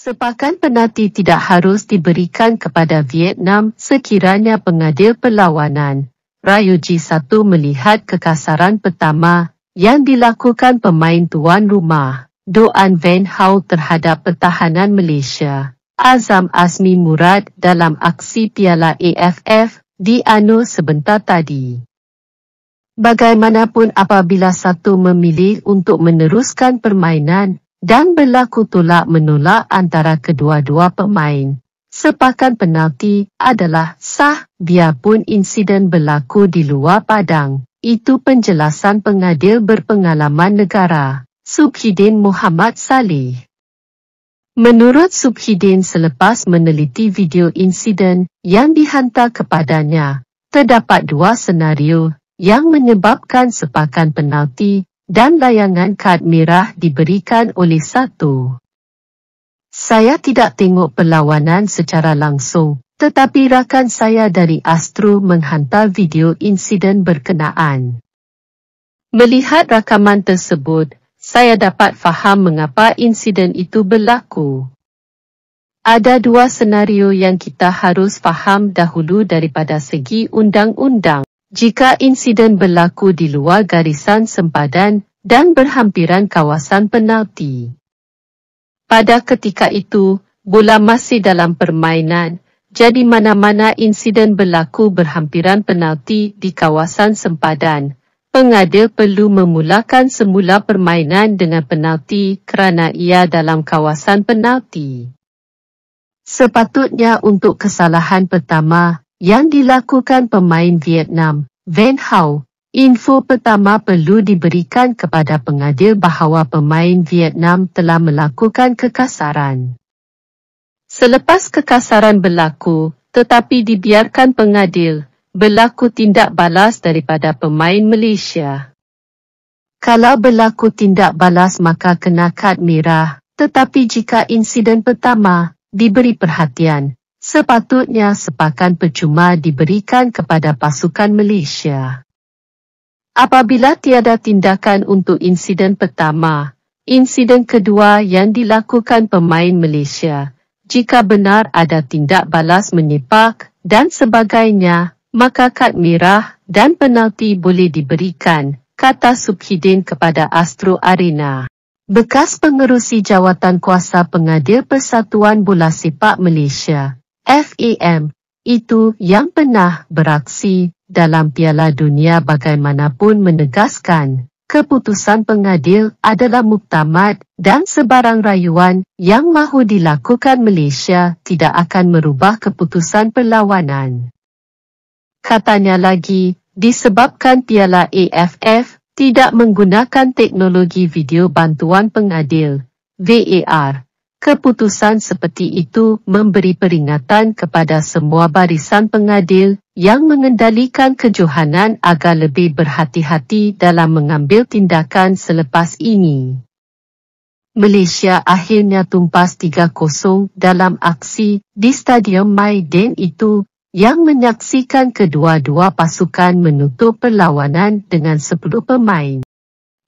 Sepakan penalti tidak harus diberikan kepada Vietnam sekiranya pengadil perlawanan. Rayuji 1 melihat kekasaran pertama yang dilakukan pemain tuan rumah, Doan Van Hau terhadap pertahanan Malaysia. Azam Asmi Murad dalam aksi Piala AFF di Anu sebentar tadi. Bagaimanapun apabila satu memilih untuk meneruskan permainan, dan berlaku tolak menolak antara kedua-dua pemain. Sepakan penalti adalah sah biarpun insiden berlaku di luar padang. Itu penjelasan pengadil berpengalaman negara, Subhidin Muhammad Salih. Menurut Subhidin selepas meneliti video insiden yang dihantar kepadanya, terdapat dua senario yang menyebabkan sepakan penalti dan layangan kad merah diberikan oleh satu. Saya tidak tengok perlawanan secara langsung, tetapi rakan saya dari Astro menghantar video insiden berkenaan. Melihat rakaman tersebut, saya dapat faham mengapa insiden itu berlaku. Ada dua senario yang kita harus faham dahulu daripada segi undang-undang jika insiden berlaku di luar garisan sempadan dan berhampiran kawasan penalti. Pada ketika itu, bola masih dalam permainan, jadi mana-mana insiden berlaku berhampiran penalti di kawasan sempadan. Pengadil perlu memulakan semula permainan dengan penalti kerana ia dalam kawasan penalti. Sepatutnya untuk kesalahan pertama, yang dilakukan pemain Vietnam, Van Hau. Info pertama perlu diberikan kepada pengadil bahawa pemain Vietnam telah melakukan kekasaran. Selepas kekasaran berlaku, tetapi dibiarkan pengadil, berlaku tindak balas daripada pemain Malaysia. Kalau berlaku tindak balas maka kena kad merah, tetapi jika insiden pertama diberi perhatian, sepatutnya sepakan percuma diberikan kepada pasukan Malaysia. Apabila tiada tindakan untuk insiden pertama, insiden kedua yang dilakukan pemain Malaysia, jika benar ada tindak balas menipak dan sebagainya, maka kad merah dan penalti boleh diberikan, kata Subhidin kepada Astro Arena. Bekas pengerusi jawatan kuasa pengadil Persatuan Bola Sepak Malaysia, FEM itu yang pernah beraksi dalam Piala Dunia bagaimanapun menegaskan keputusan pengadil adalah muktamad dan sebarang rayuan yang mahu dilakukan Malaysia tidak akan merubah keputusan perlawanan. Katanya lagi, disebabkan Piala AFF tidak menggunakan teknologi video bantuan pengadil, VAR. Keputusan seperti itu memberi peringatan kepada semua barisan pengadil yang mengendalikan kejohanan agar lebih berhati-hati dalam mengambil tindakan selepas ini. Malaysia akhirnya tumpas 3-0 dalam aksi di Stadium Maiden itu yang menyaksikan kedua-dua pasukan menutup perlawanan dengan 10 pemain.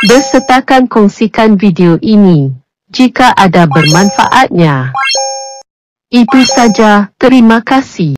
Bersertakan kongsikan video ini jika ada bermanfaatnya. Itu saja, terima kasih.